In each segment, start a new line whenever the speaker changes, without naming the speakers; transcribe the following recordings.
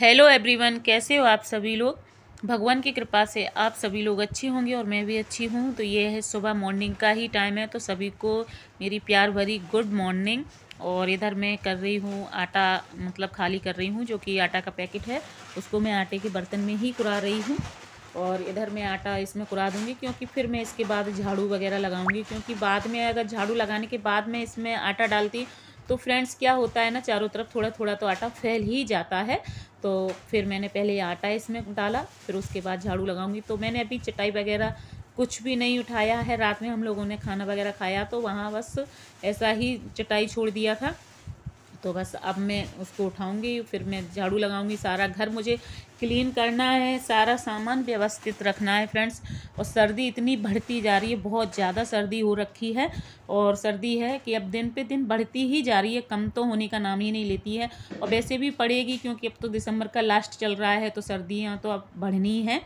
hello everyone कैसे हो आप सभी लोग भगवान की कृपा से आप सभी लोग अच्छे होंगे और मैं भी अच्छी हूँ तो ये है सुबह मॉर्निंग का ही टाइम है तो सभी को मेरी प्यार भरी गुड मॉर्निंग और इधर मैं कर रही हूँ आटा मतलब खाली कर रही हूँ जो कि आटा का पैकेट है उसको मैं आटे के बर्तन में ही कुरा रही हूँ और इधर मैं आटा इसमें कुरा दूँगी क्योंकि फिर मैं इसके बाद झाड़ू वगैरह लगाऊँगी क्योंकि बाद में अगर झाड़ू लगाने के बाद मैं इसमें आटा डालती तो फ्रेंड्स क्या होता है ना चारों तरफ थोड़ा थोड़ा तो आटा फैल ही जाता है तो फिर मैंने पहले आटा इसमें डाला फिर उसके बाद झाड़ू लगाऊंगी तो मैंने अभी चटाई वगैरह कुछ भी नहीं उठाया है रात में हम लोगों ने खाना वगैरह खाया तो वहाँ बस ऐसा ही चटाई छोड़ दिया था तो बस अब मैं उसको उठाऊंगी फिर मैं झाड़ू लगाऊंगी सारा घर मुझे क्लीन करना है सारा सामान व्यवस्थित रखना है फ्रेंड्स और सर्दी इतनी बढ़ती जा रही है बहुत ज़्यादा सर्दी हो रखी है और सर्दी है कि अब दिन पे दिन बढ़ती ही जा रही है कम तो होने का नाम ही नहीं लेती है और वैसे भी पड़ेगी क्योंकि अब तो दिसंबर का लास्ट चल रहा है तो सर्दियाँ तो अब बढ़नी है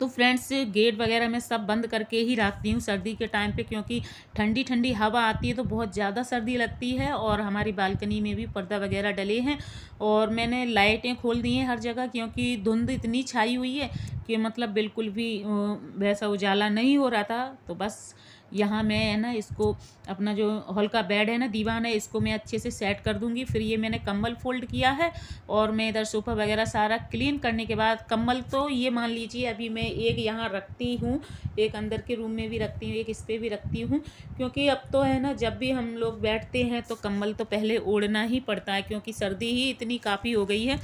तो फ्रेंड्स गेट वगैरह मैं सब बंद करके ही रखती हूँ सर्दी के टाइम पे क्योंकि ठंडी ठंडी हवा आती है तो बहुत ज़्यादा सर्दी लगती है और हमारी बालकनी में भी पर्दा वगैरह डले हैं और मैंने लाइटें खोल दी हैं हर जगह क्योंकि धुंध इतनी छाई हुई है कि मतलब बिल्कुल भी वैसा उजाला नहीं हो रहा था तो बस यहाँ मैं है ना इसको अपना जो हॉल का बेड है ना दीवान है इसको मैं अच्छे से सेट कर दूँगी फिर ये मैंने कम्बल फोल्ड किया है और मैं इधर सोफ़ा वगैरह सारा क्लीन करने के बाद कम्बल तो ये मान लीजिए अभी मैं एक यहाँ रखती हूँ एक अंदर के रूम में भी रखती हूँ एक इस पर भी रखती हूँ क्योंकि अब तो है ना जब भी हम लोग बैठते हैं तो कम्बल तो पहले ओढ़ना ही पड़ता है क्योंकि सर्दी ही इतनी काफ़ी हो गई है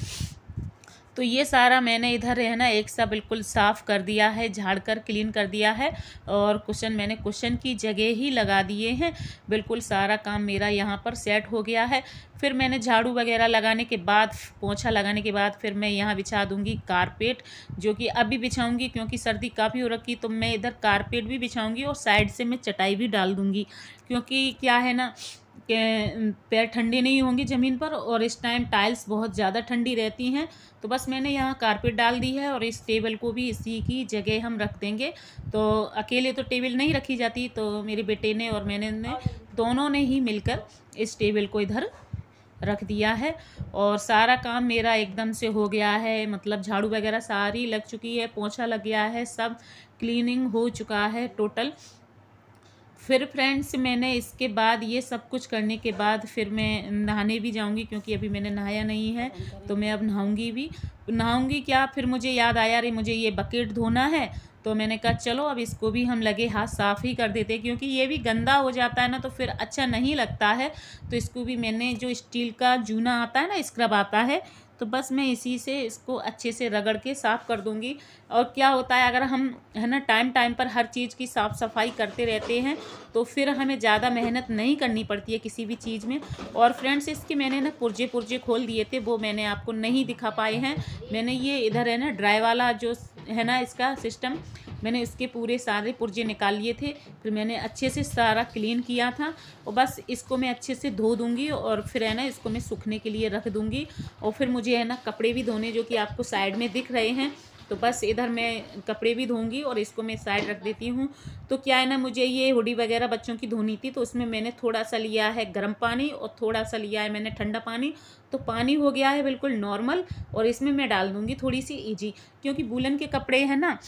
तो ये सारा मैंने इधर है ना एक सा बिल्कुल साफ़ कर दिया है झाड़ कर क्लीन कर दिया है और कुशन मैंने कुशन की जगह ही लगा दिए हैं बिल्कुल सारा काम मेरा यहाँ पर सेट हो गया है फिर मैंने झाड़ू वगैरह लगाने के बाद पोछा लगाने के बाद फिर मैं यहाँ बिछा दूँगी कारपेट जो कि अभी बिछाऊँगी क्योंकि सर्दी काफ़ी हो रखी तो मैं इधर कारपेट भी बिछाऊँगी और साइड से मैं चटाई भी डाल दूँगी क्योंकि क्या है ना के पैर ठंडे नहीं होंगे ज़मीन पर और इस टाइम टाइल्स बहुत ज़्यादा ठंडी रहती हैं तो बस मैंने यहाँ कारपेट डाल दी है और इस टेबल को भी इसी की जगह हम रख देंगे तो अकेले तो टेबल नहीं रखी जाती तो मेरे बेटे ने और मैंने ने दोनों ने ही मिलकर इस टेबल को इधर रख दिया है और सारा काम मेरा एकदम से हो गया है मतलब झाड़ू वगैरह सारी लग चुकी है पोछा लग गया है सब क्लीनिंग हो चुका है टोटल फिर फ्रेंड्स मैंने इसके बाद ये सब कुछ करने के बाद फिर मैं नहाने भी जाऊंगी क्योंकि अभी मैंने नहाया नहीं है तो मैं अब नहाऊंगी भी नहाऊंगी क्या फिर मुझे याद आया अरे मुझे ये बकेट धोना है तो मैंने कहा चलो अब इसको भी हम लगे हाथ साफ़ ही कर देते क्योंकि ये भी गंदा हो जाता है ना तो फिर अच्छा नहीं लगता है तो इसको भी मैंने जो स्टील का जूना आता है ना स्क्रब आता है तो बस मैं इसी से इसको अच्छे से रगड़ के साफ़ कर दूँगी और क्या होता है अगर हम है ना टाइम टाइम पर हर चीज़ की साफ़ सफाई करते रहते हैं तो फिर हमें ज़्यादा मेहनत नहीं करनी पड़ती है किसी भी चीज़ में और फ्रेंड्स इसके मैंने ना पुर्जे पुर्जे खोल दिए थे वो मैंने आपको नहीं दिखा पाए हैं मैंने ये इधर है ना ड्राई वाला जो है ना इसका सिस्टम मैंने इसके पूरे सारे पुर्जे निकाल लिए थे फिर मैंने अच्छे से सारा क्लीन किया था और बस इसको मैं अच्छे से धो दूँगी और फिर है ना इसको मैं सूखने के लिए रख दूँगी और फिर मुझे है ना कपड़े भी धोने जो कि आपको साइड में दिख रहे हैं तो बस इधर मैं कपड़े भी धोंगी और इसको मैं साइड रख देती हूँ तो क्या है ना मुझे ये हुडी वगैरह बच्चों की धोनी थी तो उसमें मैंने थोड़ा सा लिया है गर्म पानी और थोड़ा सा लिया है मैंने ठंडा पानी तो पानी हो गया है बिल्कुल नॉर्मल और इसमें मैं डाल दूँगी थोड़ी सी ईजी क्योंकि बुलन के कपड़े हैं ना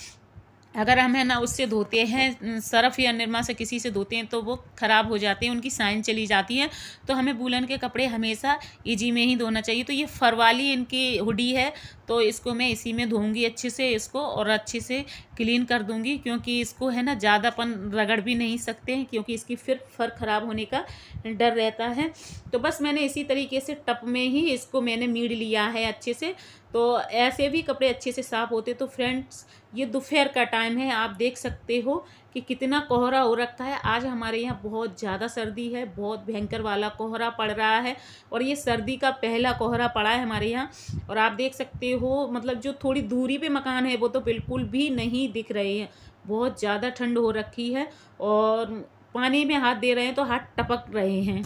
अगर हम है ना उससे धोते हैं सरफ या निरमा से किसी से धोते हैं तो वो ख़राब हो जाते हैं उनकी साइन चली जाती है तो हमें बुलन के कपड़े हमेशा इजी में ही धोना चाहिए तो ये फर वाली इनकी हुडी है तो इसको मैं इसी में धोऊंगी अच्छे से इसको और अच्छे से क्लीन कर दूंगी क्योंकि इसको है ना ज़्यादापन रगड़ भी नहीं सकते हैं क्योंकि इसकी फिर फर ख़राब होने का डर रहता है तो बस मैंने इसी तरीके से टप में ही इसको मैंने मीड़ लिया है अच्छे से तो ऐसे भी कपड़े अच्छे से साफ़ होते तो फ्रेंड्स ये दोपहर का टाइम है आप देख सकते हो कि कितना कोहरा हो रखा है आज हमारे यहाँ बहुत ज़्यादा सर्दी है बहुत भयंकर वाला कोहरा पड़ रहा है और ये सर्दी का पहला कोहरा पड़ा है हमारे यहाँ और आप देख सकते हो मतलब जो थोड़ी दूरी पे मकान है वो तो बिल्कुल भी नहीं दिख रहे हैं बहुत ज़्यादा ठंड हो रखी है और पानी में हाथ दे रहे हैं तो हाथ टपक रहे हैं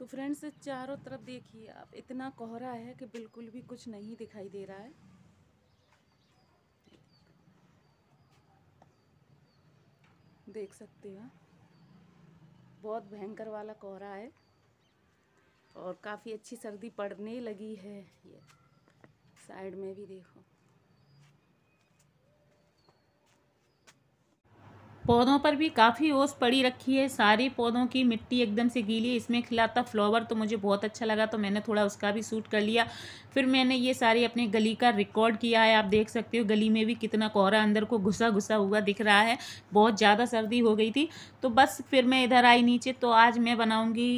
तो फ्रेंड्स चारों तरफ देखिए आप इतना कोहरा है कि बिल्कुल भी कुछ नहीं दिखाई दे रहा है देख सकते हो बहुत भयंकर वाला कोहरा है और काफ़ी अच्छी सर्दी पड़ने लगी है ये साइड में भी देखो पौधों पर भी काफ़ी ओस पड़ी रखी है सारे पौधों की मिट्टी एकदम से गीली इसमें खिलाता फ्लावर तो मुझे बहुत अच्छा लगा तो मैंने थोड़ा उसका भी सूट कर लिया फिर मैंने ये सारी अपने गली का रिकॉर्ड किया है आप देख सकते हो गली में भी कितना कोहरा अंदर को घुसा घुसा हुआ दिख रहा है बहुत ज़्यादा सर्दी हो गई थी तो बस फिर मैं इधर आई नीचे तो आज मैं बनाऊँगी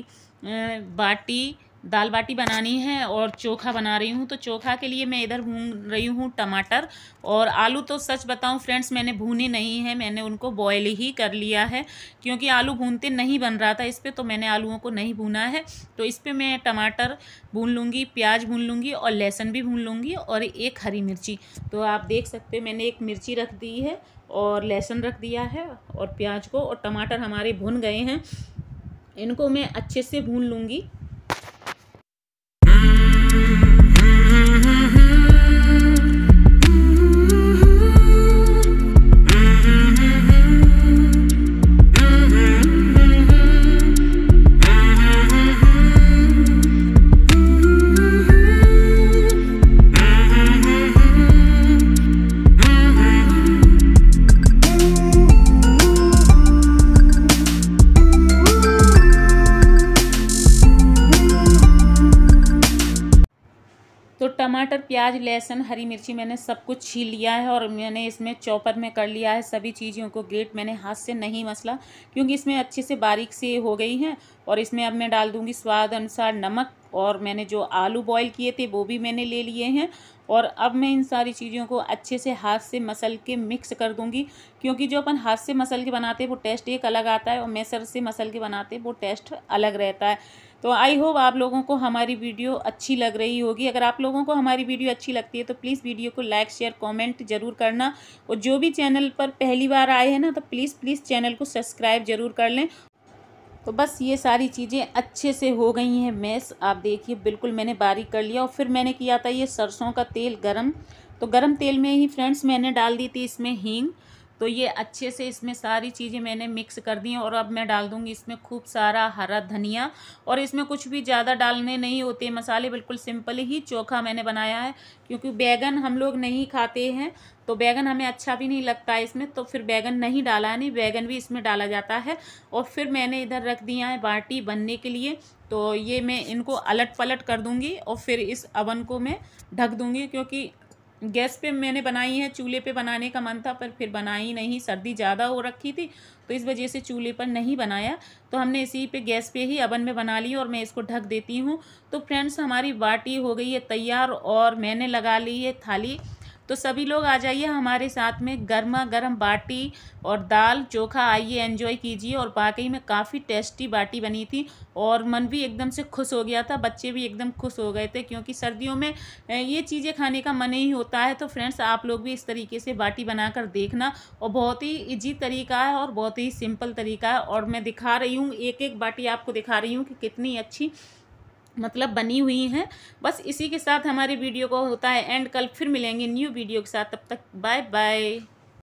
बाटी दाल बाटी बनानी है और चोखा बना रही हूँ तो चोखा के लिए मैं इधर भून रही हूँ टमाटर और आलू तो सच बताऊँ फ्रेंड्स मैंने भूने नहीं है मैंने उनको बॉयल ही कर लिया है क्योंकि आलू भूनते नहीं बन रहा था इस पर तो मैंने आलूओं को नहीं भूना है तो इस पर मैं टमाटर भून लूँगी प्याज भून लूँगी और लहसुन भी भून लूँगी और एक हरी मिर्ची तो आप देख सकते मैंने एक मिर्ची रख दी है और लहसुन रख दिया है और प्याज को और टमाटर हमारे भुन गए हैं इनको मैं अच्छे से भून लूँगी टमाटर प्याज लहसुन हरी मिर्ची मैंने सब कुछ छील लिया है और मैंने इसमें चॉपर में कर लिया है सभी चीज़ों को ग्रेट मैंने हाथ से नहीं मसला क्योंकि इसमें अच्छे से बारीक से हो गई हैं और इसमें अब मैं डाल दूंगी स्वाद अनुसार नमक और मैंने जो आलू बॉईल किए थे वो भी मैंने ले लिए हैं और अब मैं इन सारी चीज़ों को अच्छे से हाथ से मसल के मिक्स कर दूंगी क्योंकि जो अपन हाथ से मसल के बनाते हैं वो टेस्ट एक अलग आता है और मैसर से मसल के बनाते हैं वो टेस्ट अलग रहता है तो आई होप आप लोगों को हमारी वीडियो अच्छी लग रही होगी अगर आप लोगों को हमारी वीडियो अच्छी लगती है तो प्लीज़ वीडियो को लाइक शेयर कमेंट जरूर करना और जो भी चैनल पर पहली बार आए हैं ना तो प्लीज़ प्लीज़ चैनल को सब्सक्राइब जरूर कर लें तो बस ये सारी चीज़ें अच्छे से हो गई हैं मैस आप देखिए बिल्कुल मैंने बारीक कर लिया और फिर मैंने किया था ये सरसों का तेल गरम तो गरम तेल में ही फ्रेंड्स मैंने डाल दी थी इसमें हींग तो ये अच्छे से इसमें सारी चीज़ें मैंने मिक्स कर दी और अब मैं डाल दूँगी इसमें खूब सारा हरा धनिया और इसमें कुछ भी ज़्यादा डालने नहीं होते मसाले बिल्कुल सिंपल ही चोखा मैंने बनाया है क्योंकि बैगन हम लोग नहीं खाते हैं तो बैगन हमें अच्छा भी नहीं लगता है इसमें तो फिर बैगन नहीं डाला है नहीं बैगन भी इसमें डाला जाता है और फिर मैंने इधर रख दिया है बाटी बनने के लिए तो ये मैं इनको अलट पलट कर दूँगी और फिर इस अवन को मैं ढक दूँगी क्योंकि गैस पे मैंने बनाई है चूल्हे पे बनाने का मन था पर फिर बनाई नहीं सर्दी ज़्यादा हो रखी थी तो इस वजह से चूल्हे पर नहीं बनाया तो हमने इसी पे गैस पे ही अवन में बना ली और मैं इसको ढक देती हूँ तो फ्रेंड्स हमारी बाटी हो गई है तैयार और मैंने लगा ली है थाली तो सभी लोग आ जाइए हमारे साथ में गर्मा गर्म बाटी और दाल चोखा आइए एंजॉय कीजिए और वाकई में काफ़ी टेस्टी बाटी बनी थी और मन भी एकदम से खुश हो गया था बच्चे भी एकदम खुश हो गए थे क्योंकि सर्दियों में ये चीज़ें खाने का मन ही होता है तो फ्रेंड्स आप लोग भी इस तरीके से बाटी बनाकर देखना और बहुत ही ईजी तरीका है और बहुत ही सिंपल तरीका है और मैं दिखा रही हूँ एक एक बाटी आपको दिखा रही हूँ कि कितनी अच्छी मतलब बनी हुई हैं बस इसी के साथ हमारे वीडियो को होता है एंड कल फिर मिलेंगे न्यू वीडियो के साथ तब तक बाय बाय